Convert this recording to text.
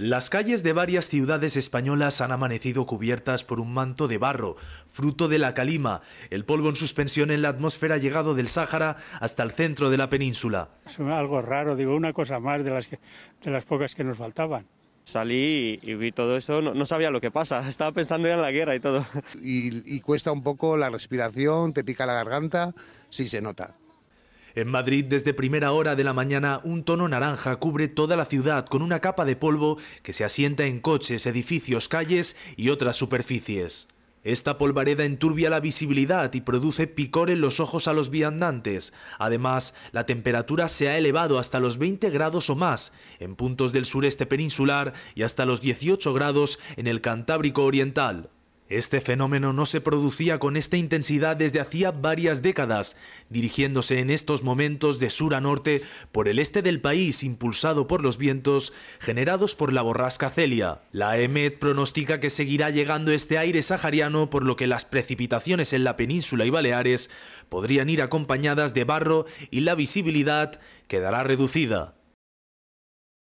Las calles de varias ciudades españolas han amanecido cubiertas por un manto de barro, fruto de la calima, el polvo en suspensión en la atmósfera llegado del Sáhara hasta el centro de la península. Es algo raro, digo, una cosa más de las, de las pocas que nos faltaban. Salí y, vi todo eso, no, sabía lo que pasa, estaba pensando ya en la guerra y todo. Y, y cuesta un poco la respiración, te pica la garganta, sí se nota. En Madrid, desde primera hora de la mañana, un tono naranja cubre toda la ciudad con una capa de polvo que se asienta en coches, edificios, calles y otras superficies. Esta polvareda enturbia la visibilidad y produce picor en los ojos a los viandantes. Además, la temperatura se ha elevado hasta los 20 grados o más en puntos del sureste peninsular y hasta los 18 grados en el Cantábrico Oriental. Este fenómeno no se producía con esta intensidad desde hacía varias décadas, dirigiéndose en estos momentos de sur a norte por el este del país impulsado por los vientos generados por la borrasca Celia. La EMET pronostica que seguirá llegando este aire sahariano por lo que las precipitaciones en la península y Baleares podrían ir acompañadas de barro y la visibilidad quedará reducida.